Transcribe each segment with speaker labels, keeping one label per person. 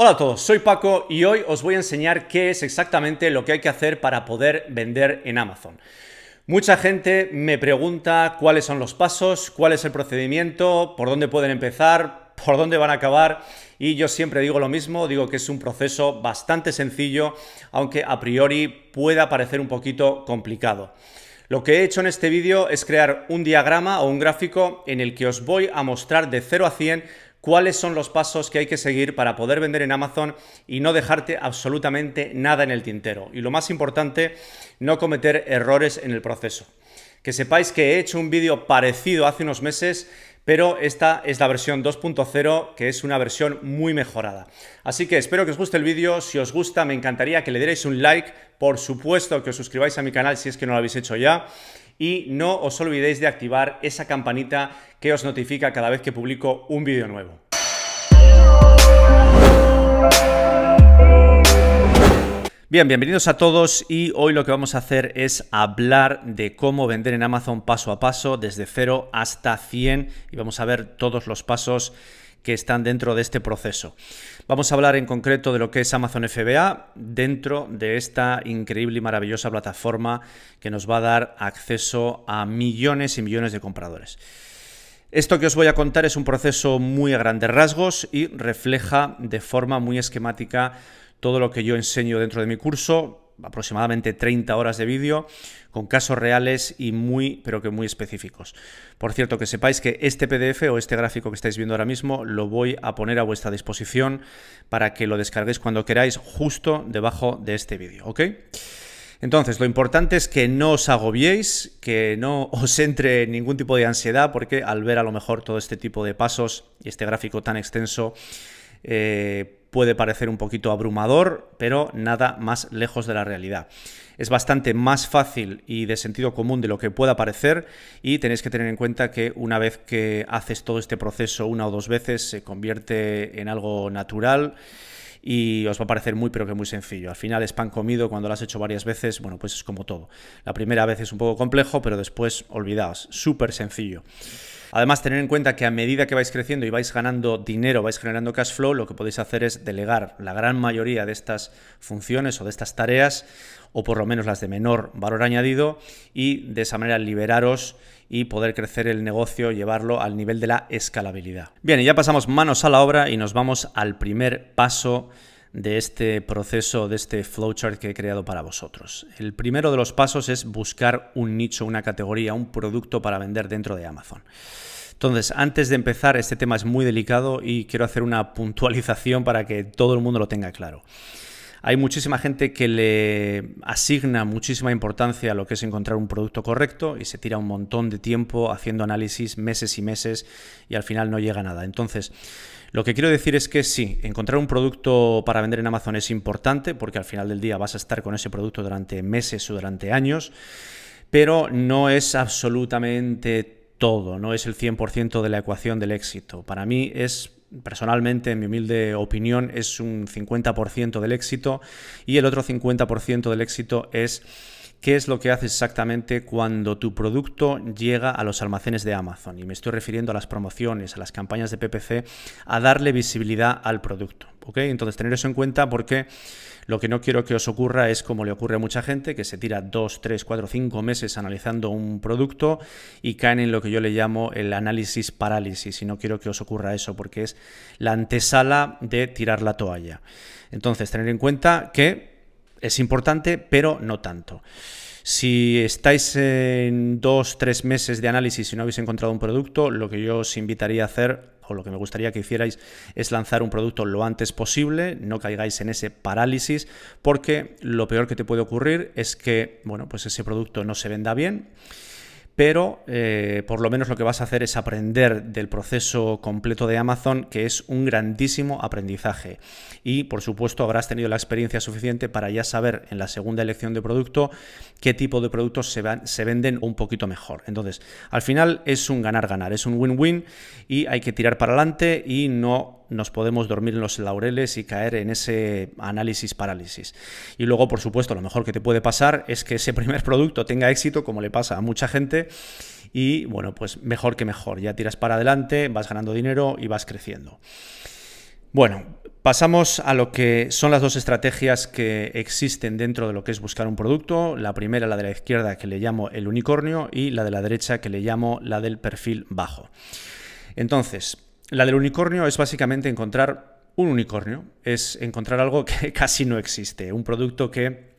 Speaker 1: Hola a todos, soy Paco y hoy os voy a enseñar qué es exactamente lo que hay que hacer para poder vender en Amazon. Mucha gente me pregunta cuáles son los pasos, cuál es el procedimiento, por dónde pueden empezar, por dónde van a acabar y yo siempre digo lo mismo, digo que es un proceso bastante sencillo, aunque a priori pueda parecer un poquito complicado. Lo que he hecho en este vídeo es crear un diagrama o un gráfico en el que os voy a mostrar de 0 a 100 cuáles son los pasos que hay que seguir para poder vender en Amazon y no dejarte absolutamente nada en el tintero. Y lo más importante, no cometer errores en el proceso. Que sepáis que he hecho un vídeo parecido hace unos meses, pero esta es la versión 2.0, que es una versión muy mejorada. Así que espero que os guste el vídeo, si os gusta me encantaría que le dierais un like, por supuesto que os suscribáis a mi canal si es que no lo habéis hecho ya, y no os olvidéis de activar esa campanita que os notifica cada vez que publico un vídeo nuevo. Bien, bienvenidos a todos y hoy lo que vamos a hacer es hablar de cómo vender en Amazon paso a paso, desde 0 hasta 100 y vamos a ver todos los pasos que están dentro de este proceso. Vamos a hablar en concreto de lo que es Amazon FBA dentro de esta increíble y maravillosa plataforma que nos va a dar acceso a millones y millones de compradores. Esto que os voy a contar es un proceso muy a grandes rasgos y refleja de forma muy esquemática todo lo que yo enseño dentro de mi curso, aproximadamente 30 horas de vídeo con casos reales y muy, pero que muy específicos. Por cierto, que sepáis que este PDF o este gráfico que estáis viendo ahora mismo lo voy a poner a vuestra disposición para que lo descarguéis cuando queráis justo debajo de este vídeo, ¿ok? Entonces, lo importante es que no os agobiéis, que no os entre ningún tipo de ansiedad, porque al ver a lo mejor todo este tipo de pasos y este gráfico tan extenso, eh, puede parecer un poquito abrumador, pero nada más lejos de la realidad. Es bastante más fácil y de sentido común de lo que pueda parecer y tenéis que tener en cuenta que una vez que haces todo este proceso una o dos veces se convierte en algo natural y os va a parecer muy pero que muy sencillo. Al final es pan comido, cuando lo has hecho varias veces, bueno, pues es como todo. La primera vez es un poco complejo, pero después olvidaos, súper sencillo. Además, tener en cuenta que a medida que vais creciendo y vais ganando dinero, vais generando cash flow, lo que podéis hacer es delegar la gran mayoría de estas funciones o de estas tareas, o por lo menos las de menor valor añadido, y de esa manera liberaros y poder crecer el negocio, llevarlo al nivel de la escalabilidad. Bien, y ya pasamos manos a la obra y nos vamos al primer paso de este proceso, de este flowchart que he creado para vosotros. El primero de los pasos es buscar un nicho, una categoría, un producto para vender dentro de Amazon. Entonces, antes de empezar, este tema es muy delicado y quiero hacer una puntualización para que todo el mundo lo tenga claro. Hay muchísima gente que le asigna muchísima importancia a lo que es encontrar un producto correcto y se tira un montón de tiempo haciendo análisis meses y meses y al final no llega nada. Entonces, lo que quiero decir es que sí, encontrar un producto para vender en Amazon es importante porque al final del día vas a estar con ese producto durante meses o durante años, pero no es absolutamente todo, no es el 100% de la ecuación del éxito. Para mí es personalmente, en mi humilde opinión, es un 50% del éxito y el otro 50% del éxito es qué es lo que haces exactamente cuando tu producto llega a los almacenes de Amazon. Y me estoy refiriendo a las promociones, a las campañas de PPC, a darle visibilidad al producto. ¿Ok? Entonces, tener eso en cuenta porque lo que no quiero que os ocurra es como le ocurre a mucha gente, que se tira dos, 3, cuatro, cinco meses analizando un producto y caen en lo que yo le llamo el análisis parálisis. Y no quiero que os ocurra eso, porque es la antesala de tirar la toalla. Entonces, tener en cuenta que es importante, pero no tanto. Si estáis en dos, tres meses de análisis y no habéis encontrado un producto, lo que yo os invitaría a hacer o lo que me gustaría que hicierais es lanzar un producto lo antes posible, no caigáis en ese parálisis, porque lo peor que te puede ocurrir es que, bueno, pues ese producto no se venda bien pero eh, por lo menos lo que vas a hacer es aprender del proceso completo de Amazon, que es un grandísimo aprendizaje. Y por supuesto habrás tenido la experiencia suficiente para ya saber en la segunda elección de producto qué tipo de productos se venden un poquito mejor. Entonces, al final es un ganar-ganar, es un win-win y hay que tirar para adelante y no nos podemos dormir en los laureles y caer en ese análisis parálisis. Y luego, por supuesto, lo mejor que te puede pasar es que ese primer producto tenga éxito, como le pasa a mucha gente, y bueno, pues mejor que mejor, ya tiras para adelante, vas ganando dinero y vas creciendo. Bueno, pasamos a lo que son las dos estrategias que existen dentro de lo que es buscar un producto. La primera, la de la izquierda, que le llamo el unicornio, y la de la derecha, que le llamo la del perfil bajo. Entonces, la del unicornio es básicamente encontrar un unicornio, es encontrar algo que casi no existe, un producto que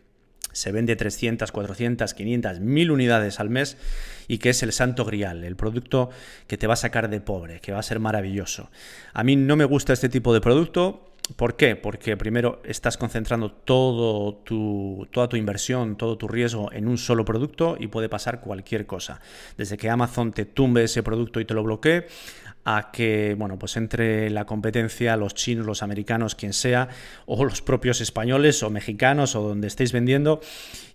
Speaker 1: se vende 300, 400, 500, 1000 unidades al mes y que es el santo grial, el producto que te va a sacar de pobre, que va a ser maravilloso. A mí no me gusta este tipo de producto, ¿Por qué? Porque primero estás concentrando todo tu, toda tu inversión, todo tu riesgo en un solo producto y puede pasar cualquier cosa. Desde que Amazon te tumbe ese producto y te lo bloquee, a que, bueno, pues entre la competencia, los chinos, los americanos, quien sea, o los propios españoles o mexicanos o donde estéis vendiendo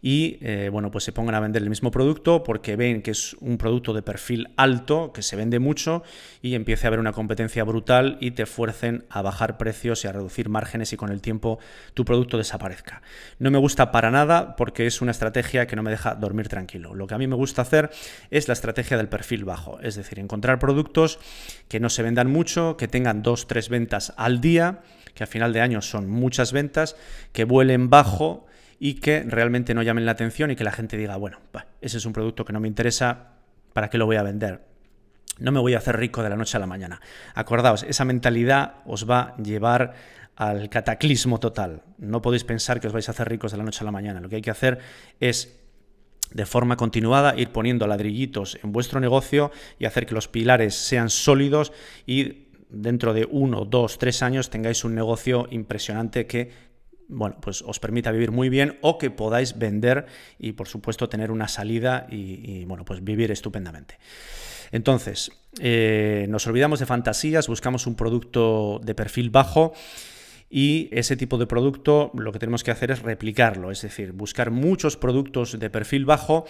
Speaker 1: y, eh, bueno, pues se pongan a vender el mismo producto porque ven que es un producto de perfil alto, que se vende mucho y empiece a haber una competencia brutal y te fuercen a bajar precios y a reducir márgenes y con el tiempo tu producto desaparezca. No me gusta para nada porque es una estrategia que no me deja dormir tranquilo. Lo que a mí me gusta hacer es la estrategia del perfil bajo, es decir, encontrar productos que no se vendan mucho, que tengan dos, tres ventas al día, que a final de año son muchas ventas, que vuelen bajo y que realmente no llamen la atención y que la gente diga, bueno, ese es un producto que no me interesa, ¿para qué lo voy a vender? No me voy a hacer rico de la noche a la mañana. Acordaos, esa mentalidad os va a llevar al cataclismo total. No podéis pensar que os vais a hacer ricos de la noche a la mañana. Lo que hay que hacer es de forma continuada ir poniendo ladrillitos en vuestro negocio y hacer que los pilares sean sólidos y dentro de uno, dos, tres años tengáis un negocio impresionante que bueno, pues os permita vivir muy bien o que podáis vender y por supuesto tener una salida y, bueno, pues vivir estupendamente. Entonces, eh, nos olvidamos de fantasías, buscamos un producto de perfil bajo y ese tipo de producto lo que tenemos que hacer es replicarlo, es decir, buscar muchos productos de perfil bajo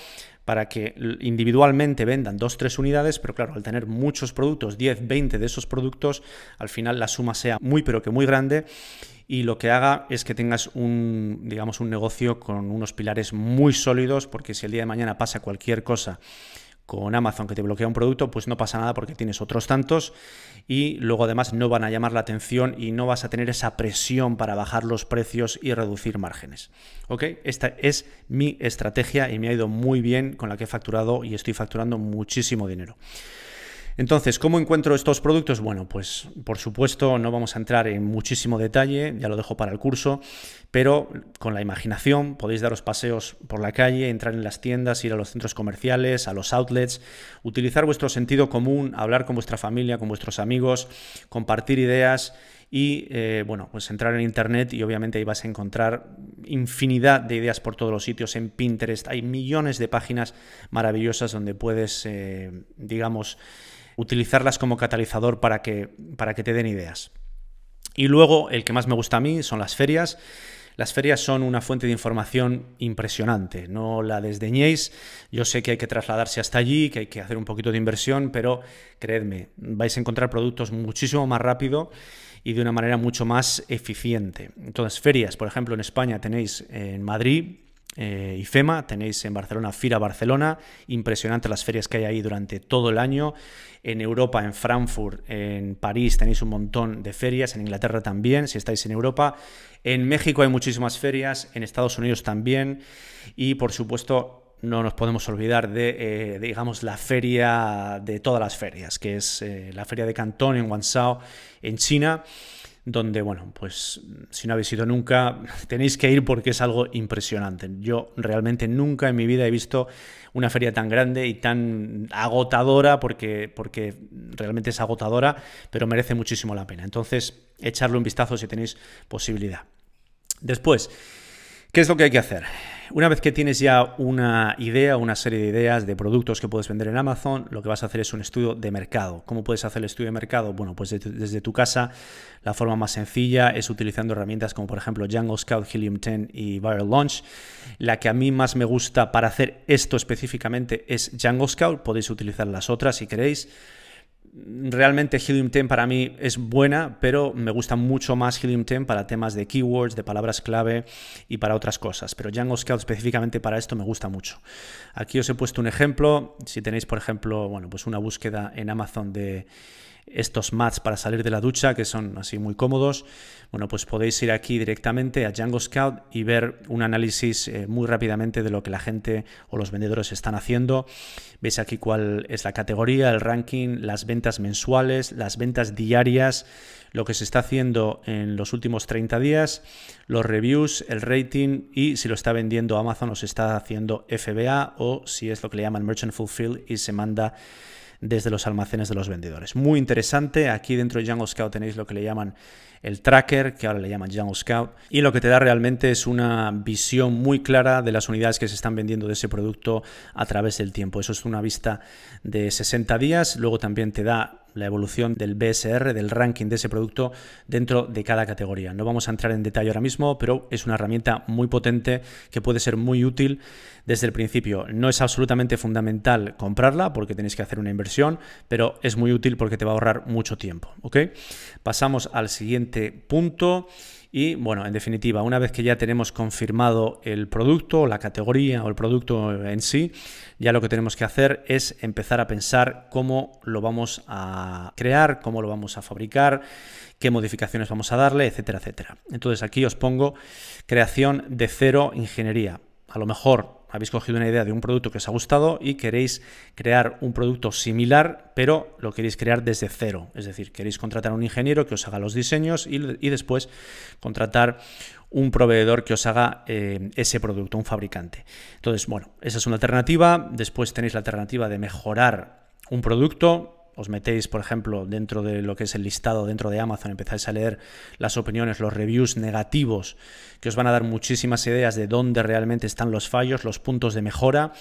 Speaker 1: para que individualmente vendan 2, tres unidades, pero claro, al tener muchos productos, 10, 20 de esos productos, al final la suma sea muy pero que muy grande y lo que haga es que tengas un, digamos, un negocio con unos pilares muy sólidos, porque si el día de mañana pasa cualquier cosa con Amazon que te bloquea un producto, pues no pasa nada porque tienes otros tantos y luego además no van a llamar la atención y no vas a tener esa presión para bajar los precios y reducir márgenes. ¿Ok? Esta es mi estrategia y me ha ido muy bien con la que he facturado y estoy facturando muchísimo dinero. Entonces, ¿cómo encuentro estos productos? Bueno, pues por supuesto no vamos a entrar en muchísimo detalle, ya lo dejo para el curso, pero con la imaginación podéis daros paseos por la calle, entrar en las tiendas, ir a los centros comerciales, a los outlets, utilizar vuestro sentido común, hablar con vuestra familia, con vuestros amigos, compartir ideas y eh, bueno, pues entrar en internet y obviamente ahí vas a encontrar infinidad de ideas por todos los sitios. En Pinterest hay millones de páginas maravillosas donde puedes, eh, digamos, utilizarlas como catalizador para que, para que te den ideas. Y luego, el que más me gusta a mí son las ferias. Las ferias son una fuente de información impresionante, no la desdeñéis. Yo sé que hay que trasladarse hasta allí, que hay que hacer un poquito de inversión, pero creedme, vais a encontrar productos muchísimo más rápido y de una manera mucho más eficiente. Entonces, ferias, por ejemplo, en España tenéis en Madrid, eh, y IFEMA, tenéis en Barcelona FIRA Barcelona, impresionante las ferias que hay ahí durante todo el año, en Europa, en Frankfurt, en París tenéis un montón de ferias, en Inglaterra también, si estáis en Europa, en México hay muchísimas ferias, en Estados Unidos también y por supuesto no nos podemos olvidar de, eh, digamos, la feria de todas las ferias, que es eh, la feria de Cantón en Guangzhou, en China donde, bueno, pues mm, si no habéis ido nunca, tenéis que ir porque es algo impresionante. Yo realmente nunca en mi vida he visto una feria tan grande y tan agotadora, porque, porque realmente es agotadora, pero merece muchísimo la pena. Entonces, echarle un vistazo si tenéis posibilidad. Después, ¿Qué es lo que hay que hacer? Una vez que tienes ya una idea, una serie de ideas de productos que puedes vender en Amazon, lo que vas a hacer es un estudio de mercado. ¿Cómo puedes hacer el estudio de mercado? Bueno, pues desde tu casa la forma más sencilla es utilizando herramientas como por ejemplo Jungle Scout, Helium 10 y Viral Launch. La que a mí más me gusta para hacer esto específicamente es Jungle Scout. Podéis utilizar las otras si queréis realmente Helium 10 para mí es buena, pero me gusta mucho más Helium 10 para temas de keywords, de palabras clave y para otras cosas. Pero Django Scout específicamente para esto me gusta mucho. Aquí os he puesto un ejemplo. Si tenéis, por ejemplo, bueno, pues una búsqueda en Amazon de estos mats para salir de la ducha que son así muy cómodos, bueno, pues podéis ir aquí directamente a Django Scout y ver un análisis eh, muy rápidamente de lo que la gente o los vendedores están haciendo. Veis aquí cuál es la categoría, el ranking, las ventas mensuales, las ventas diarias, lo que se está haciendo en los últimos 30 días, los reviews, el rating y si lo está vendiendo Amazon o se está haciendo FBA o si es lo que le llaman Merchant Fulfill y se manda desde los almacenes de los vendedores. Muy interesante, aquí dentro de Jungle Scout tenéis lo que le llaman el tracker, que ahora le llaman Jungle Scout, y lo que te da realmente es una visión muy clara de las unidades que se están vendiendo de ese producto a través del tiempo. Eso es una vista de 60 días, luego también te da la evolución del BSR, del ranking de ese producto dentro de cada categoría. No vamos a entrar en detalle ahora mismo, pero es una herramienta muy potente que puede ser muy útil desde el principio. No es absolutamente fundamental comprarla porque tenéis que hacer una inversión, pero es muy útil porque te va a ahorrar mucho tiempo. Pasamos al siguiente punto y bueno, en definitiva, una vez que ya tenemos confirmado el producto, la categoría o el producto en sí, ya lo que tenemos que hacer es empezar a pensar cómo lo vamos a crear, cómo lo vamos a fabricar, qué modificaciones vamos a darle, etcétera, etcétera. Entonces aquí os pongo creación de cero ingeniería. A lo mejor habéis cogido una idea de un producto que os ha gustado y queréis crear un producto similar, pero lo queréis crear desde cero. Es decir, queréis contratar a un ingeniero que os haga los diseños y, después contratar un proveedor que os haga eh, ese producto, un fabricante. Entonces, bueno, esa es una alternativa. Después tenéis la alternativa de mejorar un producto os metéis, por ejemplo, dentro de lo que es el listado dentro de Amazon, empezáis a leer las opiniones, los reviews negativos, que os van a dar muchísimas ideas de dónde realmente están los fallos, los puntos de mejora.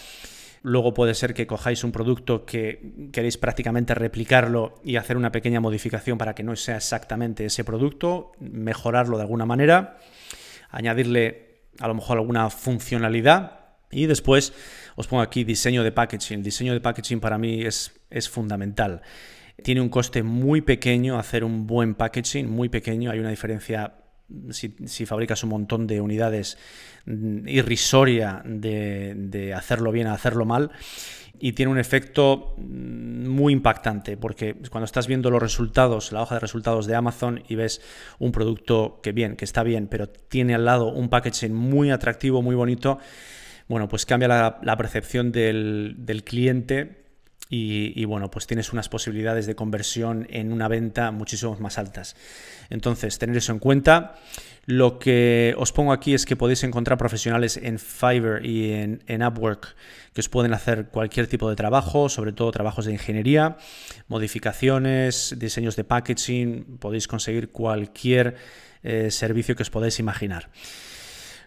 Speaker 1: Luego puede ser que cojáis un producto que queréis prácticamente replicarlo y hacer una pequeña modificación para que no sea exactamente ese producto, mejorarlo de alguna manera, añadirle a lo mejor alguna funcionalidad y después os pongo aquí diseño de packaging. diseño de packaging para mí es, es fundamental. Tiene un coste muy pequeño hacer un buen packaging, muy pequeño. Hay una diferencia si, fabricas un montón de unidades mm, irrisoria de, hacerlo bien a hacerlo mal y tiene un efecto mm, muy impactante porque cuando estás viendo los resultados, la hoja de resultados de Amazon y ves un producto que bien, que está bien, pero tiene al lado un packaging muy atractivo, muy bonito, bueno, pues cambia la, percepción del, cliente y, bueno, pues tienes unas posibilidades de conversión en una venta muchísimo más altas. Entonces, tener eso en cuenta. Lo que os pongo aquí es que podéis encontrar profesionales en Fiverr y en, Upwork que os pueden hacer cualquier tipo de trabajo, sobre todo trabajos de ingeniería, modificaciones, diseños de packaging, podéis conseguir cualquier eh, servicio que os podáis imaginar.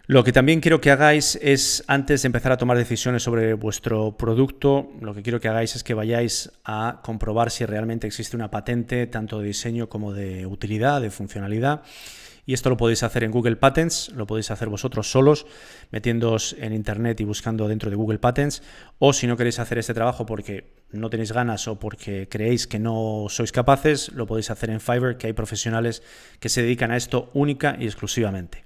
Speaker 1: Lo que también quiero que hagáis es, antes de empezar a tomar decisiones sobre vuestro producto, lo que quiero que hagáis es que vayáis a comprobar si realmente existe una patente, tanto de diseño como de utilidad, de funcionalidad. Y esto lo podéis hacer en Google Patents, lo podéis hacer vosotros solos, metiéndoos en Internet y buscando dentro de Google Patents. O si no queréis hacer este trabajo porque no tenéis ganas o porque creéis que no sois capaces, lo podéis hacer en Fiverr, que hay profesionales que se dedican a esto única y exclusivamente.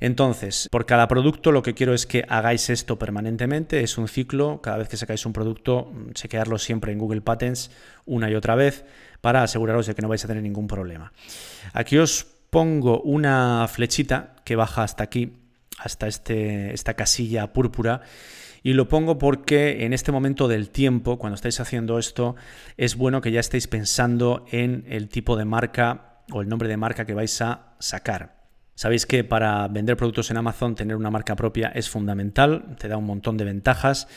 Speaker 1: Entonces, por cada producto lo que quiero es que hagáis esto permanentemente, es un ciclo, cada vez que sacáis un producto, mm, chequearlo siempre en Google Patents una y otra vez para aseguraros de que no vais a tener ningún problema. Aquí os pongo una flechita que baja hasta aquí, hasta este, esta casilla púrpura. Y lo pongo porque en este momento del tiempo, cuando estáis haciendo esto, es bueno que ya estéis pensando en el tipo de marca o el nombre de marca que vais a sacar. Sabéis que para vender productos en Amazon tener una marca propia es fundamental, te da un montón de ventajas.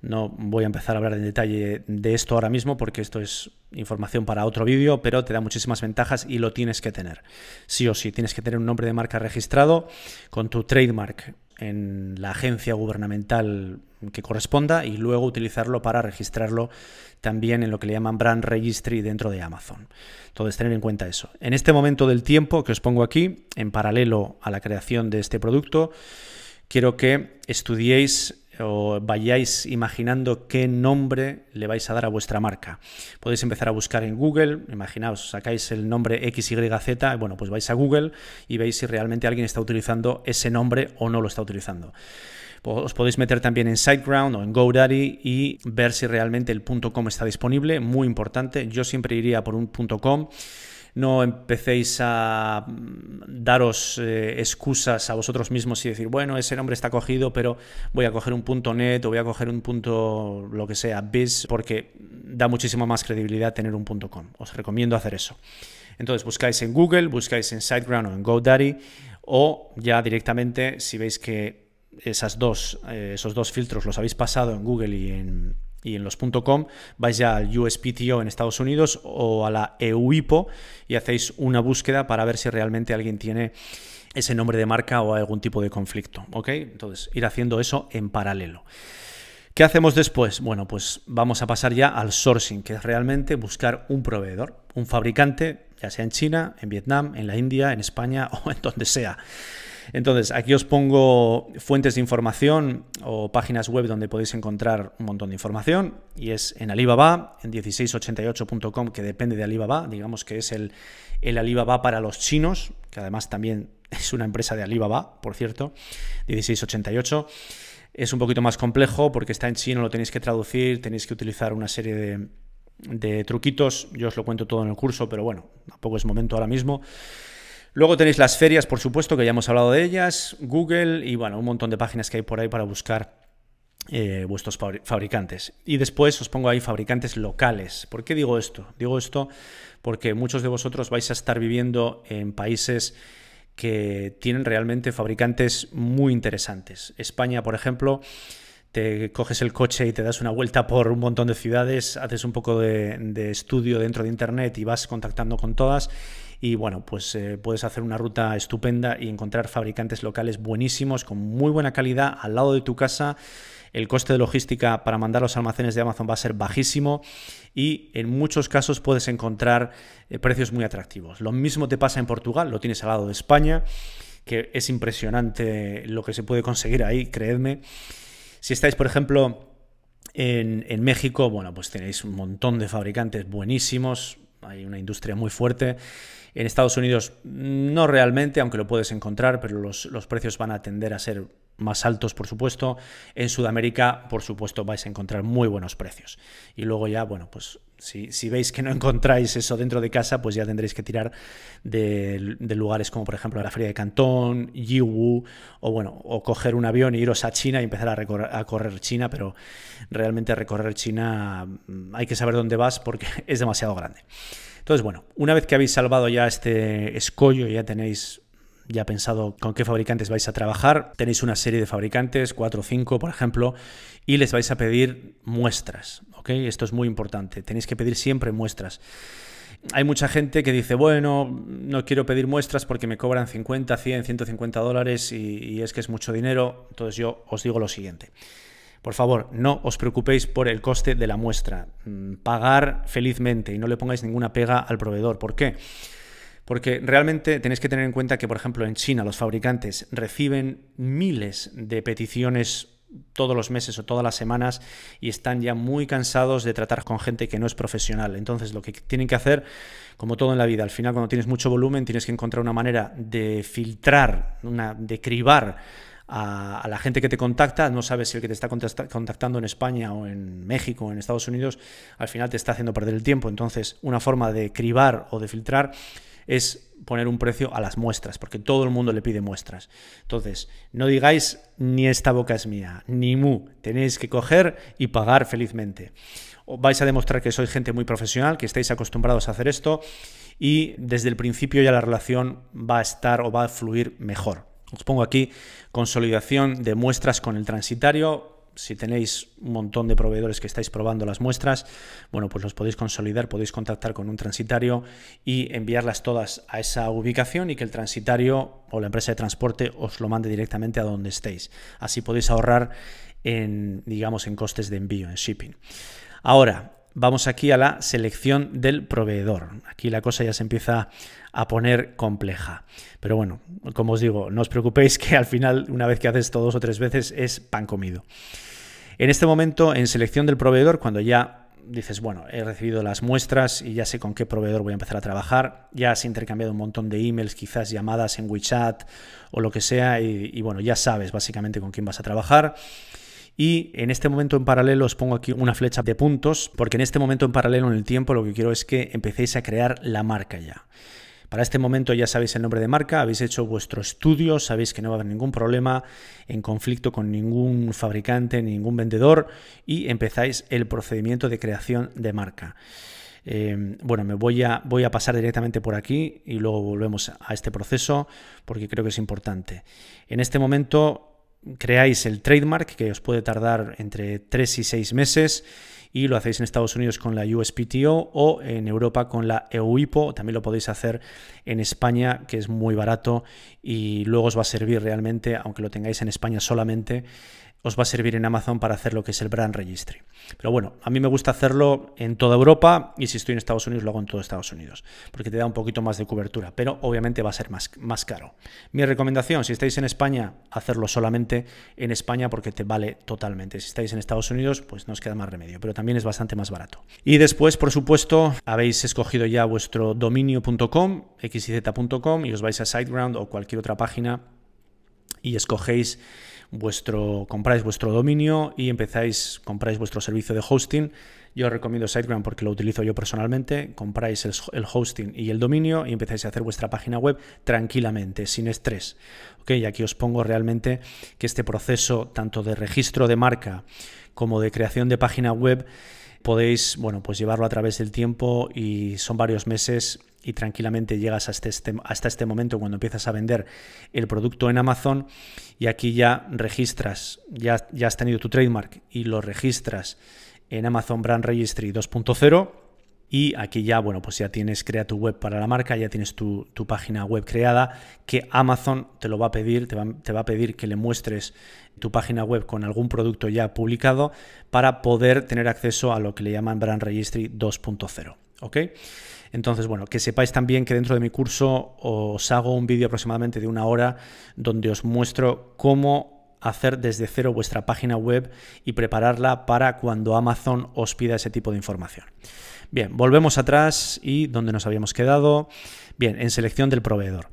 Speaker 1: No voy a empezar a hablar en detalle de esto ahora mismo porque esto es información para otro vídeo, pero te da muchísimas ventajas y lo tienes que tener. Sí o sí, tienes que tener un nombre de marca registrado con tu trademark en la agencia gubernamental que corresponda y luego utilizarlo para registrarlo también en lo que le llaman Brand Registry dentro de Amazon. Entonces, tener en cuenta eso. En este momento del tiempo que os pongo aquí, en paralelo a la creación de este producto, quiero que estudiéis o vayáis imaginando qué nombre le vais a dar a vuestra marca. Podéis empezar a buscar en Google, imaginaos, sacáis el nombre XYZ, bueno, pues vais a Google y veis si realmente alguien está utilizando ese nombre o no lo está utilizando. Os podéis meter también en SiteGround o en GoDaddy y ver si realmente el .com está disponible, muy importante. Yo siempre iría por un .com no empecéis a mm, daros eh, excusas a vosotros mismos y decir, bueno, ese nombre está cogido, pero voy a coger un punto net o voy a coger un punto lo que sea, biz, porque da muchísima más credibilidad tener un punto com. Os recomiendo hacer eso. Entonces buscáis en Google, buscáis en SiteGround o en GoDaddy o ya directamente si veis que esas dos, eh, esos dos filtros los habéis pasado en Google y en, y en los .com vais ya al USPTO en Estados Unidos o a la EUIPO y hacéis una búsqueda para ver si realmente alguien tiene ese nombre de marca o algún tipo de conflicto, ¿ok? Entonces, ir haciendo eso en paralelo. ¿Qué hacemos después? Bueno, pues vamos a pasar ya al sourcing, que es realmente buscar un proveedor, un fabricante, ya sea en China, en Vietnam, en la India, en España o en donde sea. Entonces, aquí os pongo fuentes de información o páginas web donde podéis encontrar un montón de información y es en Alibaba, en 1688.com, que depende de Alibaba, digamos que es el, el Alibaba para los chinos, que además también es una empresa de Alibaba, por cierto, 1688. Es un poquito más complejo porque está en chino, lo tenéis que traducir, tenéis que utilizar una serie de, de truquitos. Yo os lo cuento todo en el curso, pero bueno, tampoco es momento ahora mismo. Luego tenéis las ferias, por supuesto, que ya hemos hablado de ellas, Google y bueno, un montón de páginas que hay por ahí para buscar eh, vuestros fabricantes. Y después os pongo ahí fabricantes locales. ¿Por qué digo esto? Digo esto porque muchos de vosotros vais a estar viviendo en países que tienen realmente fabricantes muy interesantes. España, por ejemplo, te coges el coche y te das una vuelta por un montón de ciudades, haces un poco de estudio dentro de Internet y vas contactando con todas y bueno, pues eh, puedes hacer una ruta estupenda y encontrar fabricantes locales buenísimos, con muy buena calidad, al lado de tu casa. El coste de logística para mandar los almacenes de Amazon va a ser bajísimo y en muchos casos puedes encontrar eh, precios muy atractivos. Lo mismo te pasa en Portugal, lo tienes al lado de España, que es impresionante lo que se puede conseguir ahí, creedme. Si estáis, por ejemplo, en, en, México, bueno, pues tenéis un montón de fabricantes buenísimos, hay una industria muy fuerte en Estados Unidos mm, no realmente, aunque lo puedes encontrar, pero los, precios van a tender a ser más altos, por supuesto. En Sudamérica, por supuesto, vais a encontrar muy buenos precios. Y luego ya, bueno, pues si, veis que no encontráis eso dentro de casa, pues ya tendréis que tirar de, lugares como, por ejemplo, la Feria de Cantón, Yiwu, o bueno, o coger un avión e iros a China y empezar a, recorrer, a correr China, pero realmente recorrer China mm, hay que saber dónde vas porque es demasiado grande. Entonces, bueno, una vez que habéis salvado ya este escollo, y ya tenéis ya pensado con qué fabricantes vais a trabajar. Tenéis una serie de fabricantes, cuatro o cinco, por ejemplo, y les vais a pedir muestras. ¿ok? Esto es muy importante. Tenéis que pedir siempre muestras. Hay mucha gente que dice, bueno, no quiero pedir muestras porque me cobran 50, 100, 150 dólares y es que es mucho dinero. Entonces yo os digo lo siguiente. Por favor, no os preocupéis por el coste de la muestra. Mm, pagar felizmente y no le pongáis ninguna pega al proveedor. ¿Por qué? Porque realmente tenéis que tener en cuenta que, por ejemplo, en China los fabricantes reciben miles de peticiones todos los meses o todas las semanas y están ya muy cansados de tratar con gente que no es profesional. Entonces lo que tienen que hacer, como todo en la vida, al final cuando tienes mucho volumen tienes que encontrar una manera de filtrar, una, de cribar a, la gente que te contacta, no sabes si el que te está contactando en España o en México o en Estados Unidos, al final te está haciendo perder el tiempo. Entonces, una forma de cribar o de filtrar es poner un precio a las muestras, porque todo el mundo le pide muestras. Entonces, no digáis ni esta boca es mía, ni mu, tenéis que coger y pagar felizmente. vais a demostrar que sois gente muy profesional, que estáis acostumbrados a hacer esto y desde el principio ya la relación va a estar o va a fluir mejor. Os pongo aquí consolidación de muestras con el transitario, si tenéis un montón de proveedores que estáis probando las muestras, bueno, pues los podéis consolidar, podéis contactar con un transitario y enviarlas todas a esa ubicación y que el transitario o la empresa de transporte os lo mande directamente a donde estéis. Así podéis ahorrar en, digamos, en costes de envío, en shipping. Ahora, vamos aquí a la selección del proveedor. Aquí la cosa ya se empieza a poner compleja. Pero bueno, como os digo, no os preocupéis que al final, una vez que haces esto dos o tres veces, es pan comido. En este momento, en selección del proveedor, cuando ya dices, bueno, he recibido las muestras y ya sé con qué proveedor voy a empezar a trabajar, ya has intercambiado un montón de emails, quizás llamadas en WeChat o lo que sea, y, y, bueno, ya sabes básicamente con quién vas a trabajar. Y en este momento en paralelo os pongo aquí una flecha de puntos, porque en este momento en paralelo en el tiempo lo que quiero es que empecéis a crear la marca ya. Para este momento ya sabéis el nombre de marca, habéis hecho vuestro estudio, sabéis que no va a haber ningún problema en conflicto con ningún fabricante, ningún vendedor y empezáis el procedimiento de creación de marca. Em, bueno, me voy a, voy a pasar directamente por aquí y luego volvemos a este proceso porque creo que es importante. En este momento creáis el trademark que os puede tardar entre 3 y 6 meses y lo hacéis en Estados Unidos con la USPTO o en Europa con la EUIPO. También lo podéis hacer en España, que es muy barato y luego os va a servir realmente, aunque lo tengáis en España solamente, os va a servir en Amazon para hacer lo que es el brand registry. Pero bueno, a mí me gusta hacerlo en toda Europa y si estoy en Estados Unidos lo hago en todo Estados Unidos, porque te da un poquito más de cobertura, pero obviamente va a ser más, más caro. Mi recomendación, si estáis en España, hacerlo solamente en España porque te vale totalmente. Si estáis en Estados Unidos, pues no os queda más remedio, pero también es bastante más barato. Y después, por supuesto, habéis escogido ya vuestro dominio.com, xyz.com y os vais a SiteGround o cualquier otra página y escogéis vuestro, compráis vuestro dominio y empezáis, compráis vuestro servicio de hosting. Yo os recomiendo SiteGround porque lo utilizo yo personalmente. Compráis el, hosting y el dominio y empezáis a hacer vuestra página web tranquilamente, sin estrés. Ok, Y aquí os pongo realmente que este proceso, tanto de registro de marca como de creación de página web, podéis bueno, pues llevarlo a través del tiempo y son varios meses y tranquilamente llegas hasta este, este, hasta este momento cuando empiezas a vender el producto en Amazon y aquí ya registras, ya, ya has tenido tu trademark y lo registras en Amazon Brand Registry 2.0. Y aquí ya, bueno, pues ya tienes crea tu web para la marca, ya tienes tu, página web creada, que Amazon te lo va a pedir, te va, te va, a pedir que le muestres tu página web con algún producto ya publicado para poder tener acceso a lo que le llaman Brand Registry 2.0. ¿Ok? Entonces, bueno, que sepáis también que dentro de mi curso os hago un vídeo aproximadamente de una hora donde os muestro cómo hacer desde cero vuestra página web y prepararla para cuando Amazon os pida ese tipo de información. Bien, volvemos atrás y donde nos habíamos quedado. Bien, en selección del proveedor.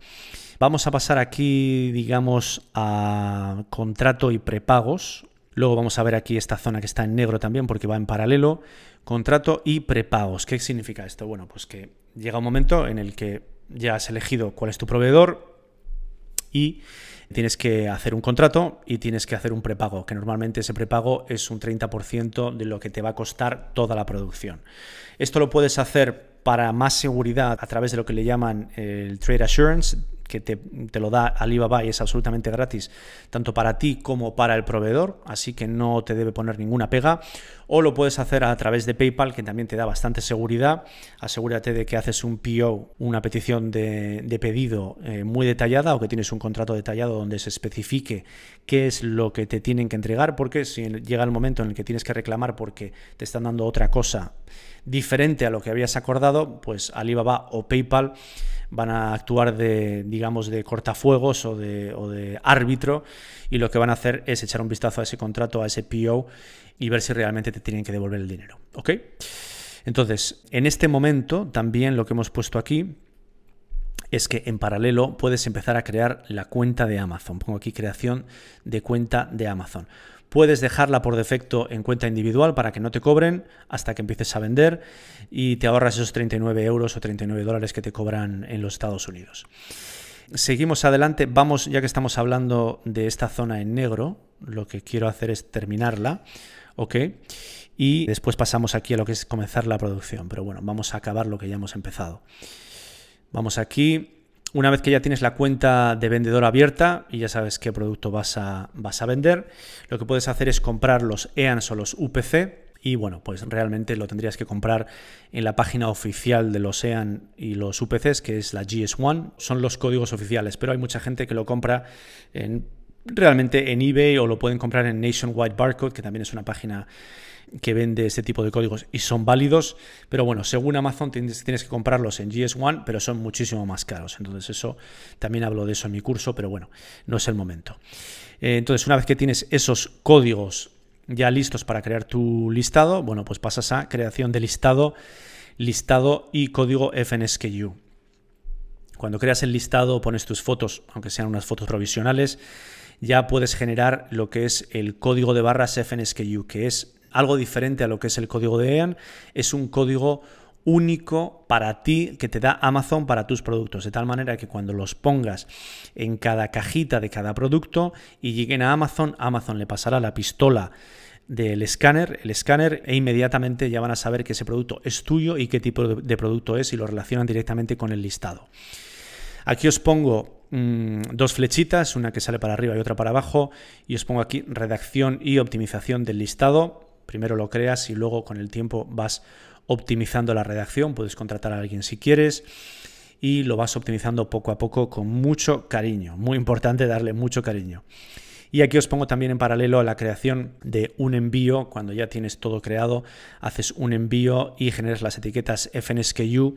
Speaker 1: Vamos a pasar aquí, digamos, a contrato y prepagos Luego vamos a ver aquí esta zona que está en negro también porque va en paralelo. Contrato y prepagos. ¿Qué significa esto? Bueno, pues que llega un momento en el que ya has elegido cuál es tu proveedor y tienes que hacer un contrato y tienes que hacer un prepago, que normalmente ese prepago es un 30% de lo que te va a costar toda la producción. Esto lo puedes hacer para más seguridad a través de lo que le llaman el Trade Assurance, que te, lo da Alibaba y es absolutamente gratis, tanto para ti como para el proveedor, así que no te debe poner ninguna pega. O lo puedes hacer a través de PayPal, que también te da bastante seguridad. Asegúrate de que haces un PO, una petición de, pedido eh, muy detallada o que tienes un contrato detallado donde se especifique qué es lo que te tienen que entregar, porque si llega el momento en el que tienes que reclamar porque te están dando otra cosa diferente a lo que habías acordado, pues Alibaba o PayPal van a actuar de, digamos, de cortafuegos o de, árbitro y lo que van a hacer es echar un vistazo a ese contrato, a ese PO y ver si realmente te tienen que devolver el dinero. ¿Ok? Entonces, en este momento también lo que hemos puesto aquí es que en paralelo puedes empezar a crear la cuenta de Amazon. Pongo aquí creación de cuenta de Amazon. Puedes dejarla por defecto en cuenta individual para que no te cobren hasta que empieces a vender y te ahorras esos 39 euros o 39 dólares que te cobran en los Estados Unidos. Seguimos adelante, vamos, ya que estamos hablando de esta zona en negro, lo que quiero hacer es terminarla, ¿ok? Y después pasamos aquí a lo que es comenzar la producción, pero bueno, vamos a acabar lo que ya hemos empezado. Vamos aquí, una vez que ya tienes la cuenta de vendedor abierta y ya sabes qué producto vas a, vas a vender, lo que puedes hacer es comprar los EANs o los UPC, y bueno, pues realmente lo tendrías que comprar en la página oficial de los EAN y los UPCs, que es la GS1. Son los códigos oficiales, pero hay mucha gente que lo compra en realmente en eBay o lo pueden comprar en Nationwide Barcode, que también es una página que vende este tipo de códigos y son válidos, pero bueno, según Amazon tienes, que comprarlos en GS1, pero son muchísimo más caros. Entonces eso, también hablo de eso en mi curso, pero bueno, no es el momento. Eh, entonces, una vez que tienes esos códigos ya listos para crear tu listado, bueno, pues pasas a creación de listado, listado y código FNSKU. Cuando creas el listado, pones tus fotos, aunque sean unas fotos provisionales, ya puedes generar lo que es el código de barras FNSKU, que es algo diferente a lo que es el código de EAN, es un código único para ti que te da Amazon para tus productos, de tal manera que cuando los pongas en cada cajita de cada producto y lleguen a Amazon, Amazon le pasará la pistola del escáner, el escáner e inmediatamente ya van a saber que ese producto es tuyo y qué tipo de producto es y lo relacionan directamente con el listado. Aquí os pongo mm, dos flechitas, una que sale para arriba y otra para abajo, y os pongo aquí redacción y optimización del listado. Primero lo creas y luego con el tiempo vas optimizando la redacción, puedes contratar a alguien si quieres y lo vas optimizando poco a poco con mucho cariño, muy importante darle mucho cariño. Y aquí os pongo también en paralelo a la creación de un envío, cuando ya tienes todo creado, haces un envío y generas las etiquetas FNSKU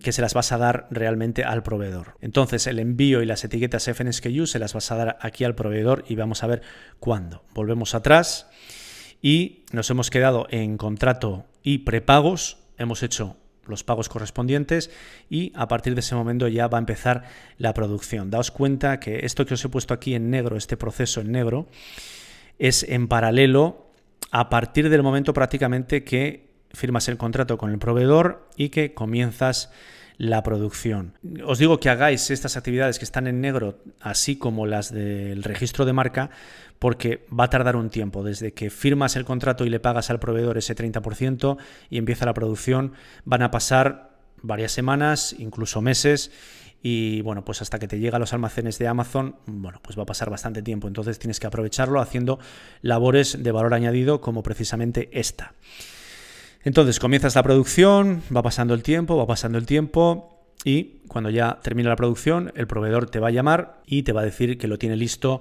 Speaker 1: que se las vas a dar realmente al proveedor. Entonces el envío y las etiquetas FNSKU se las vas a dar aquí al proveedor y vamos a ver cuándo. Volvemos atrás y nos hemos quedado en contrato y prepagos. Hemos hecho los pagos correspondientes y a partir de ese momento ya va a empezar la producción. Daos cuenta que esto que os he puesto aquí en negro, este proceso en negro, es en paralelo a partir del momento prácticamente que firmas el contrato con el proveedor y que comienzas la producción. Os digo que hagáis estas actividades que están en negro, así como las del registro de marca, porque va a tardar un tiempo. Desde que firmas el contrato y le pagas al proveedor ese 30% y empieza la producción, van a pasar varias semanas, incluso meses, y bueno, pues hasta que te llega a los almacenes de Amazon, bueno, pues va a pasar bastante tiempo, entonces tienes que aprovecharlo haciendo labores de valor añadido como precisamente esta. Entonces comienzas la producción, va pasando el tiempo, va pasando el tiempo y cuando ya termina la producción, el proveedor te va a llamar y te va a decir que lo tiene listo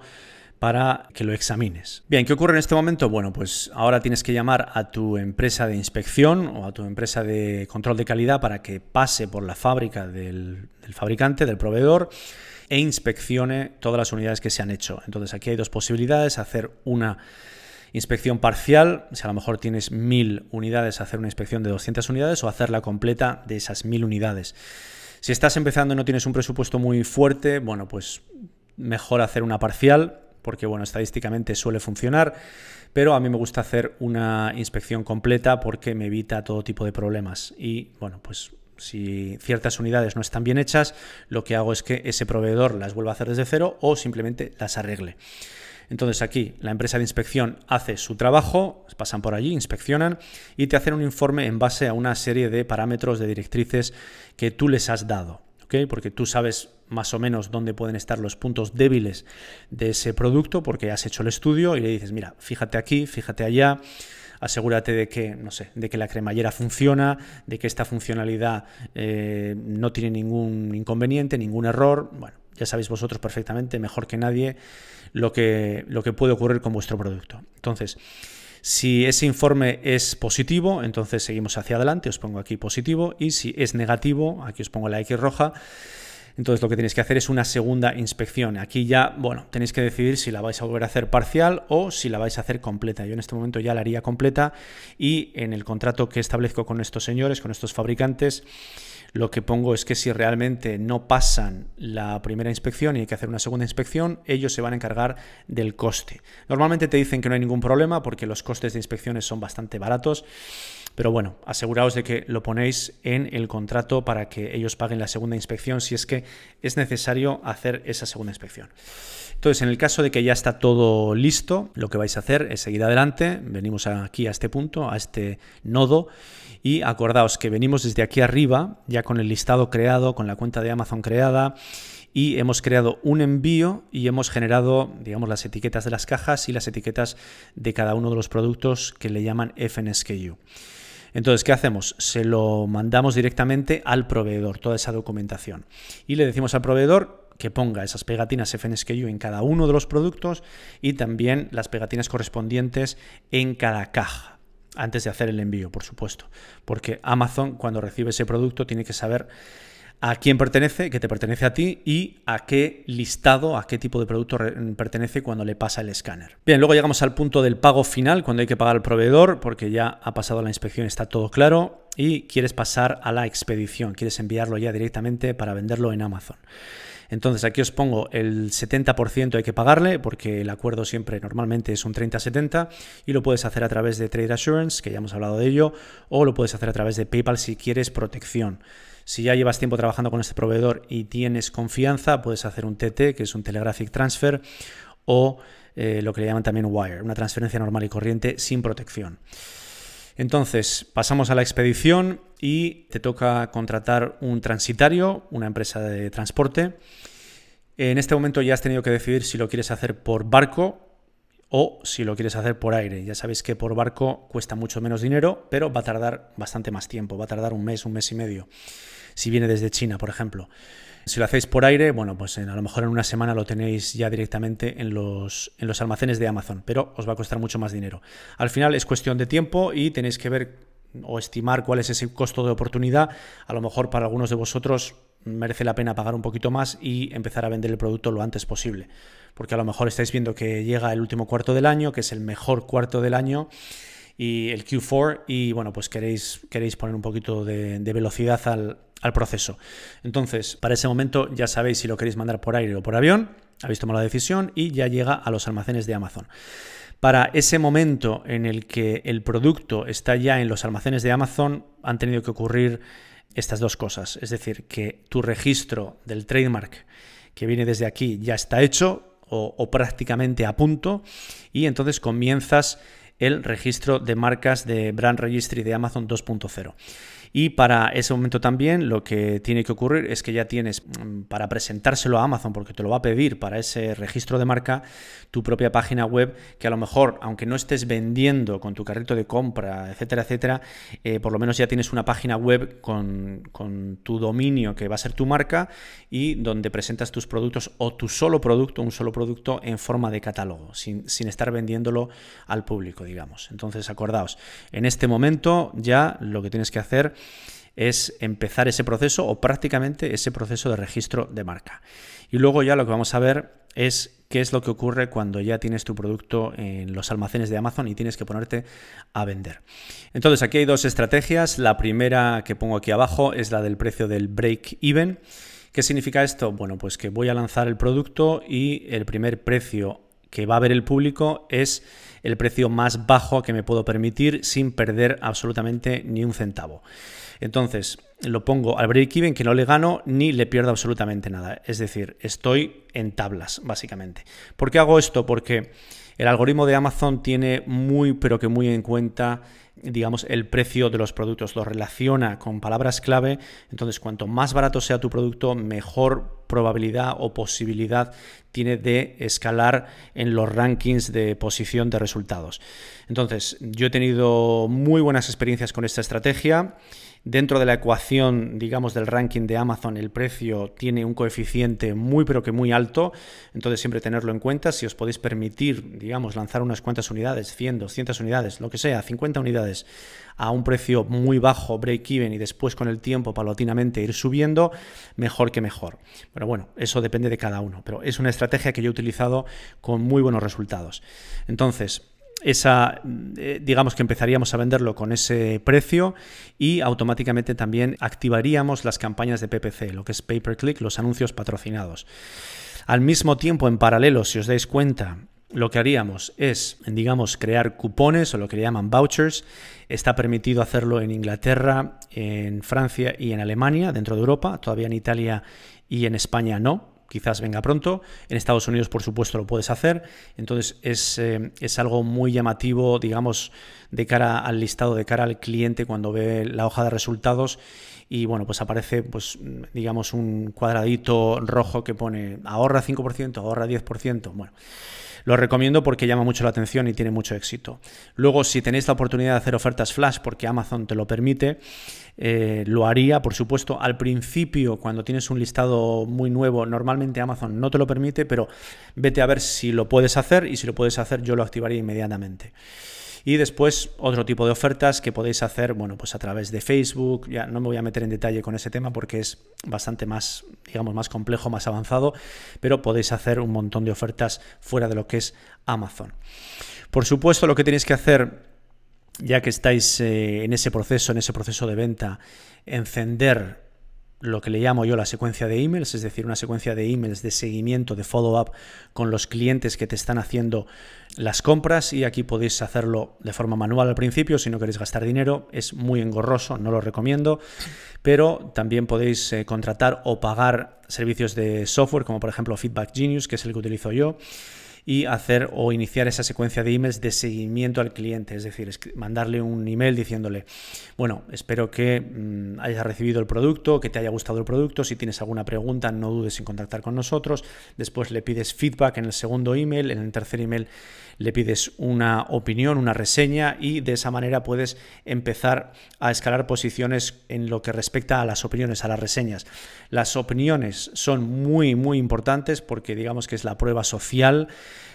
Speaker 1: para que lo examines. Bien, ¿qué ocurre en este momento? Bueno, pues ahora tienes que llamar a tu empresa de inspección o a tu empresa de control de calidad para que pase por la fábrica del, del fabricante, del proveedor, e inspeccione todas las unidades que se han hecho. Entonces aquí hay dos posibilidades, hacer una Inspección parcial, si a lo mejor tienes mil unidades, hacer una inspección de 200 unidades o hacerla completa de esas mil unidades. Si estás empezando y no tienes un presupuesto muy fuerte, bueno, pues mejor hacer una parcial, porque bueno, estadísticamente suele funcionar, pero a mí me gusta hacer una inspección completa porque me evita todo tipo de problemas y bueno, pues si ciertas unidades no están bien hechas, lo que hago es que ese proveedor las vuelva a hacer desde cero o simplemente las arregle. Entonces aquí la empresa de inspección hace su trabajo, pasan por allí, inspeccionan y te hacen un informe en base a una serie de parámetros, de directrices que tú les has dado. ¿ok? Porque tú sabes más o menos dónde pueden estar los puntos débiles de ese producto porque has hecho el estudio y le dices, mira, fíjate aquí, fíjate allá, asegúrate de que, no sé, de que la cremallera funciona, de que esta funcionalidad eh, no tiene ningún inconveniente, ningún error, bueno, ya sabéis vosotros perfectamente, mejor que nadie, lo que, lo que puede ocurrir con vuestro producto. Entonces, si ese informe es positivo, entonces seguimos hacia adelante, os pongo aquí positivo, y si es negativo, aquí os pongo la X roja, entonces lo que tenéis que hacer es una segunda inspección. Aquí ya, bueno, tenéis que decidir si la vais a volver a hacer parcial o si la vais a hacer completa. Yo en este momento ya la haría completa y en el contrato que establezco con estos señores, con estos fabricantes, lo que pongo es que si realmente no pasan la primera inspección y hay que hacer una segunda inspección, ellos se van a encargar del coste. Normalmente te dicen que no hay ningún problema porque los costes de inspecciones son bastante baratos. Pero bueno, aseguraos de que lo ponéis en el contrato para que ellos paguen la segunda inspección si es que es necesario hacer esa segunda inspección. Entonces, en el caso de que ya está todo listo, lo que vais a hacer es seguir adelante, venimos aquí a este punto, a este nodo, y acordaos que venimos desde aquí arriba, ya con el listado creado, con la cuenta de Amazon creada, y hemos creado un envío y hemos generado, digamos, las etiquetas de las cajas y las etiquetas de cada uno de los productos que le llaman FNSKU. Entonces, ¿qué hacemos? Se lo mandamos directamente al proveedor, toda esa documentación. Y le decimos al proveedor, que ponga esas pegatinas FNSKU en cada uno de los productos y también las pegatinas correspondientes en cada caja antes de hacer el envío, por supuesto, porque Amazon cuando recibe ese producto tiene que saber a quién pertenece, que te pertenece a ti y a qué listado, a qué tipo de producto pertenece cuando le pasa el escáner. Bien, luego llegamos al punto del pago final, cuando hay que pagar al proveedor, porque ya ha pasado la inspección, está todo claro, y quieres pasar a la expedición, quieres enviarlo ya directamente para venderlo en Amazon. Entonces aquí os pongo el 70% hay que pagarle porque el acuerdo siempre normalmente es un 30-70 y lo puedes hacer a través de Trade Assurance, que ya hemos hablado de ello, o lo puedes hacer a través de PayPal si quieres protección. Si ya llevas tiempo trabajando con este proveedor y tienes confianza, puedes hacer un TT, que es un Telegraphic Transfer, o eh, lo que le llaman también Wire, una transferencia normal y corriente sin protección. Entonces, pasamos a la expedición y te toca contratar un transitario, una empresa de transporte. En este momento ya has tenido que decidir si lo quieres hacer por barco o si lo quieres hacer por aire. Ya sabéis que por barco cuesta mucho menos dinero, pero va a tardar bastante más tiempo, va a tardar un mes, un mes y medio, si viene desde China, por ejemplo. Si lo hacéis por aire, bueno, pues a lo mejor en una semana lo tenéis ya directamente en los, almacenes de Amazon, pero os va a costar mucho más dinero. Al final es cuestión de tiempo y tenéis que ver o estimar cuál es ese costo de oportunidad. A lo mejor para algunos de vosotros merece la pena pagar un poquito más y empezar a vender el producto lo antes posible. Porque a lo mejor estáis viendo que llega el último cuarto del año, que es el mejor cuarto del año y el Q4 y bueno, pues queréis, queréis poner un poquito de velocidad al, al proceso. Entonces, para ese momento ya sabéis si lo queréis mandar por aire o por avión, habéis tomado la decisión y ya llega a los almacenes de Amazon. Para ese momento en el que el producto está ya en los almacenes de Amazon, han tenido que ocurrir estas dos cosas. Es decir, que tu registro del trademark que viene desde aquí ya está hecho o, o prácticamente a punto y entonces comienzas el registro de marcas de Brand Registry de Amazon 2.0. Y para ese momento también lo que tiene que ocurrir es que ya tienes mm, para presentárselo a Amazon, porque te lo va a pedir para ese registro de marca, tu propia página web, que a lo mejor, aunque no estés vendiendo con tu carrito de compra, etcétera, etcétera, eh, por lo menos ya tienes una página web con, tu dominio que va a ser tu marca y donde presentas tus productos o tu solo producto, un solo producto en forma de catálogo, sin, sin estar vendiéndolo al público, digamos. Entonces, acordaos, en este momento ya lo que tienes que hacer es empezar ese proceso o prácticamente ese proceso de registro de marca. Y luego ya lo que vamos a ver es qué es lo que ocurre cuando ya tienes tu producto en los almacenes de Amazon y tienes que ponerte a vender. Entonces aquí hay dos estrategias. La primera que pongo aquí abajo es la del precio del break even. ¿Qué significa esto? Bueno, pues que voy a lanzar el producto y el primer precio que va a ver el público es el precio más bajo que me puedo permitir sin perder absolutamente ni un centavo. Entonces, lo pongo al break-even que no le gano ni le pierdo absolutamente nada. Es decir, estoy en tablas, básicamente. ¿Por qué hago esto? Porque el algoritmo de Amazon tiene muy, pero que muy en cuenta digamos, el precio de los productos, lo relaciona con palabras clave, entonces cuanto más barato sea tu producto, mejor probabilidad o posibilidad tiene de escalar en los rankings de posición de resultados. Entonces, yo he tenido muy buenas experiencias con esta estrategia dentro de la ecuación, digamos, del ranking de Amazon, el precio tiene un coeficiente muy, pero que muy alto. Entonces, siempre tenerlo en cuenta. Si os podéis permitir, digamos, lanzar unas cuantas unidades, 100, 200 unidades, lo que sea, 50 unidades a un precio muy bajo, break-even, y después con el tiempo paulatinamente ir subiendo, mejor que mejor. Pero bueno, eso depende de cada uno. Pero es una estrategia que yo he utilizado con muy buenos resultados. Entonces, esa, eh, digamos que empezaríamos a venderlo con ese precio y automáticamente también activaríamos las campañas de PPC, lo que es pay per click, los anuncios patrocinados. Al mismo tiempo, en paralelo, si os dais cuenta, lo que haríamos es, digamos, crear cupones o lo que le llaman vouchers. Está permitido hacerlo en Inglaterra, en Francia y en Alemania, dentro de Europa. Todavía en Italia y en España no quizás venga pronto. En Estados Unidos, por supuesto, lo puedes hacer. Entonces, eh, es, algo muy llamativo, digamos, de cara al listado, de cara al cliente cuando ve la hoja de resultados y bueno, pues aparece, pues digamos, un cuadradito rojo que pone ahorra 5%, ahorra 10%. Bueno, lo recomiendo porque llama mucho la atención y tiene mucho éxito. Luego, si tenéis la oportunidad de hacer ofertas flash porque Amazon te lo permite, eh, lo haría, por supuesto, al principio, cuando tienes un listado muy nuevo, normalmente Amazon no te lo permite, pero vete a ver si lo puedes hacer y si lo puedes hacer yo lo activaría inmediatamente. Y después otro tipo de ofertas que podéis hacer, bueno, pues a través de Facebook, ya no me voy a meter en detalle con ese tema porque es bastante más, digamos, más complejo, más avanzado, pero podéis hacer un montón de ofertas fuera de lo que es Amazon. Por supuesto, lo que tenéis que hacer ya que estáis eh, en ese proceso, en ese proceso de venta, encender lo que le llamo yo la secuencia de emails, es decir, una secuencia de emails de seguimiento, de follow-up con los clientes que te están haciendo las compras y aquí podéis hacerlo de forma manual al principio si no queréis gastar dinero, es muy engorroso, no lo recomiendo, pero también podéis eh, contratar o pagar servicios de software como por ejemplo Feedback Genius, que es el que utilizo yo y hacer o iniciar esa secuencia de emails de seguimiento al cliente, es decir, mandarle un email diciéndole, bueno, espero que mm, hayas recibido el producto, que te haya gustado el producto, si tienes alguna pregunta no dudes en contactar con nosotros, después le pides feedback en el segundo email, en el tercer email le pides una opinión, una reseña y de esa manera puedes empezar a escalar posiciones en lo que respecta a las opiniones, a las reseñas. Las opiniones son muy, muy importantes porque digamos que es la prueba social.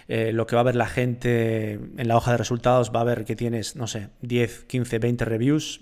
Speaker 1: Eh, lo que va a ver la gente en la hoja de resultados va a ver que tienes, no sé, 10, 15, 20 reviews,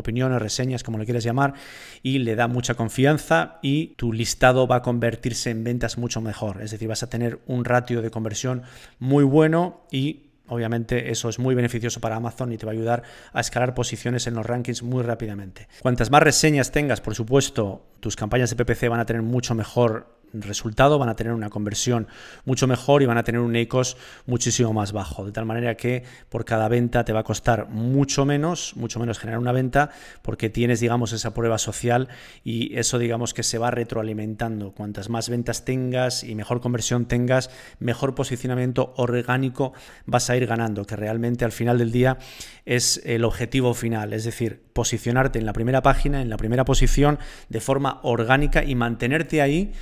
Speaker 1: opiniones, reseñas, como le quieras llamar, y le da mucha confianza y tu listado va a convertirse en ventas mucho mejor. Es decir, vas a tener un ratio de conversión muy bueno y Obviamente eso es muy beneficioso para Amazon y te va a ayudar a escalar posiciones en los rankings muy rápidamente. Cuantas más reseñas tengas, por supuesto, tus campañas de PPC van a tener mucho mejor resultado, van a tener una conversión mucho mejor y van a tener un ECOS muchísimo más bajo. De tal manera que por cada venta te va a costar mucho menos, mucho menos generar una venta, porque tienes, digamos, esa prueba social y eso, digamos, que se va retroalimentando. Cuantas más ventas tengas y mejor conversión tengas, mejor posicionamiento orgánico vas a ir ganando, que realmente al final del día es el objetivo final, es decir, posicionarte en la primera página, en la primera posición, de forma orgánica y mantenerte ahí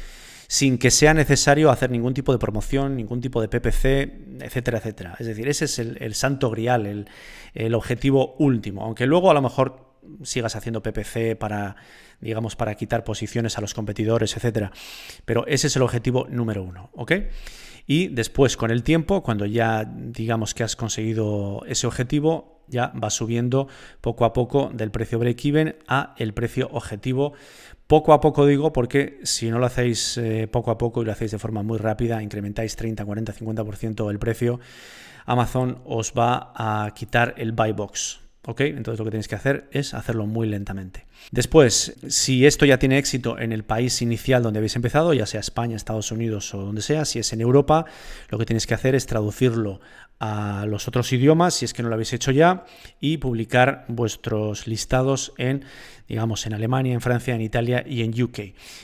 Speaker 1: sin que sea necesario hacer ningún tipo de promoción, ningún tipo de PPC, etcétera, etcétera. Es decir, ese es el, santo grial, el, objetivo último. Aunque luego a lo mejor sigas haciendo PPC para, digamos, para quitar posiciones a los competidores, etcétera. Pero ese es el objetivo número uno, ¿ok? Y después, con el tiempo, cuando ya digamos que has conseguido ese objetivo, ya va subiendo poco a poco del precio break-even a el precio objetivo poco a poco digo, porque si no lo hacéis eh, poco a poco y lo hacéis de forma muy rápida, incrementáis 30, 40, 50% el precio, Amazon os va a quitar el buy box. ¿Ok? Entonces lo que tenéis que hacer es hacerlo muy lentamente. Después, si esto ya tiene éxito en el país inicial donde habéis empezado, ya sea España, Estados Unidos o donde sea, si es en Europa, lo que tenéis que hacer es traducirlo a los otros idiomas, si es que no lo habéis hecho ya, y publicar vuestros listados en, digamos, en Alemania, en Francia, en Italia y en UK.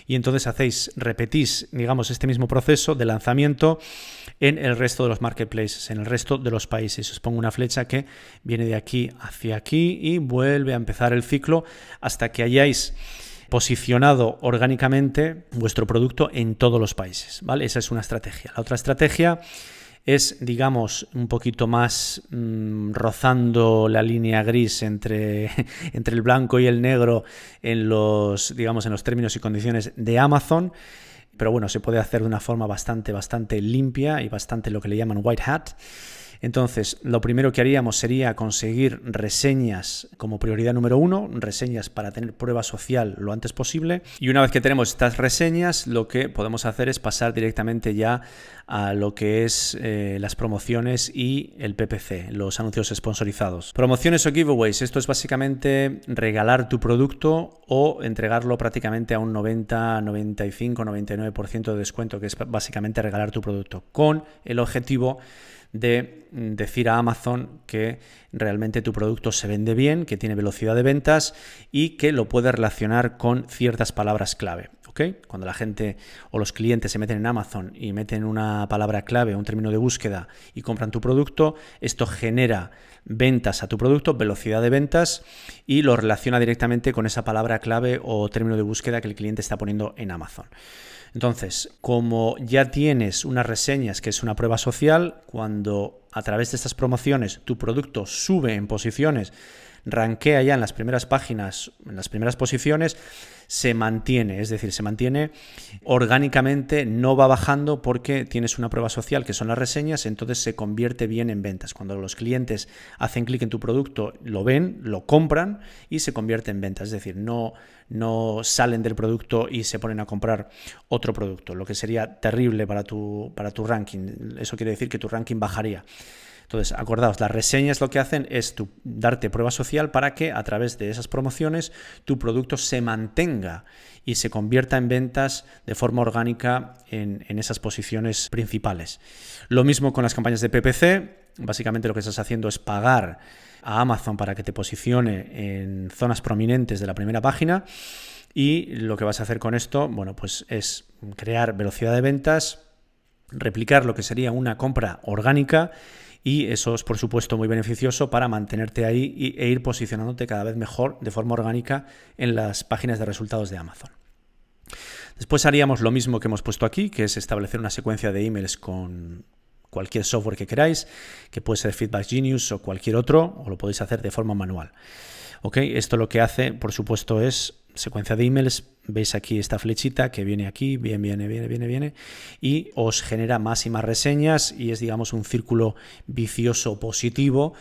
Speaker 1: Y entonces hacéis, repetís, digamos, este mismo proceso de lanzamiento en el resto de los marketplaces, en el resto de los países. Os pongo una flecha que viene de aquí hacia aquí y vuelve a empezar el ciclo hasta que hayáis posicionado orgánicamente vuestro producto en todos los países, ¿vale? Esa es una estrategia. La otra estrategia es, digamos, un poquito más mm, rozando la línea gris entre, entre el blanco y el negro en los, digamos, en los términos y condiciones de Amazon. Pero bueno, se puede hacer de una forma bastante, bastante limpia y bastante lo que le llaman white hat. Entonces, lo primero que haríamos sería conseguir reseñas como prioridad número uno, reseñas para tener prueba social lo antes posible. Y una vez que tenemos estas reseñas, lo que podemos hacer es pasar directamente ya a lo que es eh, las promociones y el PPC, los anuncios sponsorizados. Promociones o giveaways, esto es básicamente regalar tu producto o entregarlo prácticamente a un 90, 95, 99% de descuento, que es básicamente regalar tu producto, con el objetivo de decir a Amazon que realmente tu producto se vende bien, que tiene velocidad de ventas y que lo puede relacionar con ciertas palabras clave. ¿okay? Cuando la gente o los clientes se meten en Amazon y meten una palabra clave, un término de búsqueda y compran tu producto, esto genera ventas a tu producto, velocidad de ventas y lo relaciona directamente con esa palabra clave o término de búsqueda que el cliente está poniendo en Amazon. Entonces, como ya tienes unas reseñas, que es una prueba social, cuando a través de estas promociones tu producto sube en posiciones ranquea ya en las primeras páginas, en las primeras posiciones, se mantiene, es decir, se mantiene orgánicamente, no va bajando porque tienes una prueba social que son las reseñas, entonces se convierte bien en ventas. Cuando los clientes hacen clic en tu producto, lo ven, lo compran y se convierte en ventas, es decir, no, no salen del producto y se ponen a comprar otro producto, lo que sería terrible para tu, para tu ranking. Eso quiere decir que tu ranking bajaría. Entonces, acordaos, las reseñas lo que hacen es darte prueba social para que a través de esas promociones tu producto se mantenga y se convierta en ventas de forma orgánica en, esas posiciones principales. Lo mismo con las campañas de PPC, Básicamente lo que estás haciendo es pagar a Amazon para que te posicione en zonas prominentes de la primera página y lo que vas a hacer con esto, bueno, pues es crear velocidad de ventas, replicar lo que sería una compra orgánica y eso es por supuesto muy beneficioso para mantenerte ahí e ir posicionándote cada vez mejor de forma orgánica en las páginas de resultados de Amazon. Después haríamos lo mismo que hemos puesto aquí, que es establecer una secuencia de emails con cualquier software que queráis, que puede ser Feedback Genius o cualquier otro, o lo podéis hacer de forma manual. Esto lo que hace, por supuesto, es secuencia de emails, veis aquí esta flechita que viene aquí, bien, viene, viene, viene, viene, y os genera más y más reseñas y es, digamos, un círculo vicioso positivo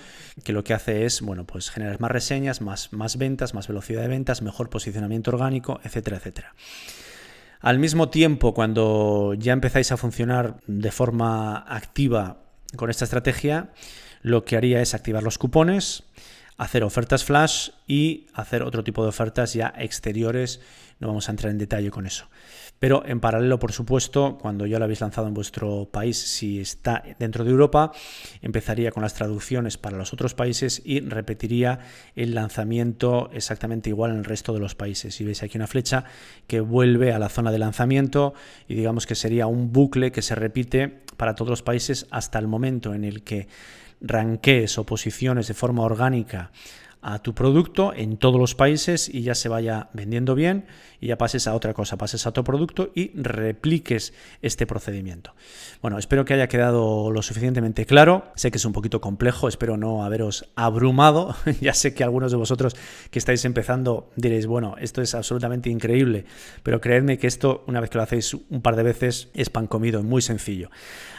Speaker 1: que lo que hace es, bueno, pues generar más reseñas, más, más ventas, más velocidad de ventas, mejor posicionamiento orgánico, etcétera, etcétera. Al mismo tiempo, cuando ya empezáis a funcionar de forma activa con esta estrategia, lo que haría es activar los cupones, hacer ofertas flash y hacer otro tipo de ofertas ya exteriores. No vamos a entrar en detalle con eso. Pero en paralelo, por supuesto, cuando ya lo habéis lanzado en vuestro país, si está dentro de Europa, empezaría con las traducciones para los otros países y repetiría el lanzamiento exactamente igual en el resto de los países. y veis aquí una flecha que vuelve a la zona de lanzamiento y digamos que sería un bucle que se repite para todos los países hasta el momento en el que ranqués o posiciones de forma orgánica a tu producto en todos los países y ya se vaya vendiendo bien y ya pases a otra cosa, pases a tu producto y repliques este procedimiento. Bueno, espero que haya quedado lo suficientemente claro. Sé que es un poquito complejo, espero no haberos abrumado. ya sé que algunos de vosotros que estáis empezando diréis, bueno, esto es absolutamente increíble, pero creedme que esto, una vez que lo hacéis un par de veces, es pan comido, es muy sencillo.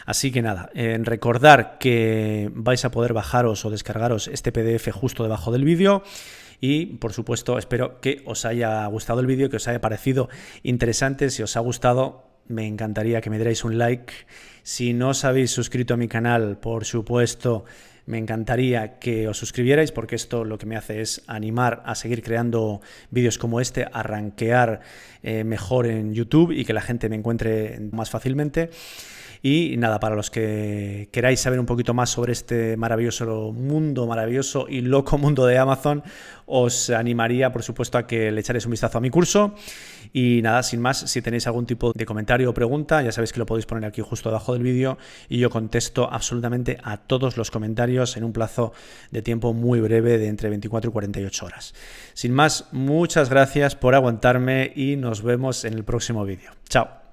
Speaker 1: Así que nada, en eh, recordar que vais a poder bajaros o descargaros este PDF justo debajo del vídeo y por supuesto, espero que os haya gustado el vídeo, que os haya parecido interesante. Si os ha gustado, me encantaría que me dierais un like. Si no os habéis suscrito a mi canal, por supuesto, me encantaría que os suscribierais porque esto lo que me hace es animar a seguir creando vídeos como este, a rankear eh, mejor en YouTube y que la gente me encuentre más fácilmente. Y nada, para los que queráis saber un poquito más sobre este maravilloso mundo, maravilloso y loco mundo de Amazon, os animaría, por supuesto, a que le echaréis un vistazo a mi curso. Y nada, sin más, si tenéis algún tipo de comentario o pregunta, ya sabéis que lo podéis poner aquí justo debajo del vídeo y yo contesto absolutamente a todos los comentarios en un plazo de tiempo muy breve de entre 24 y 48 horas. Sin más, muchas gracias por aguantarme y nos vemos en el próximo vídeo. Chao.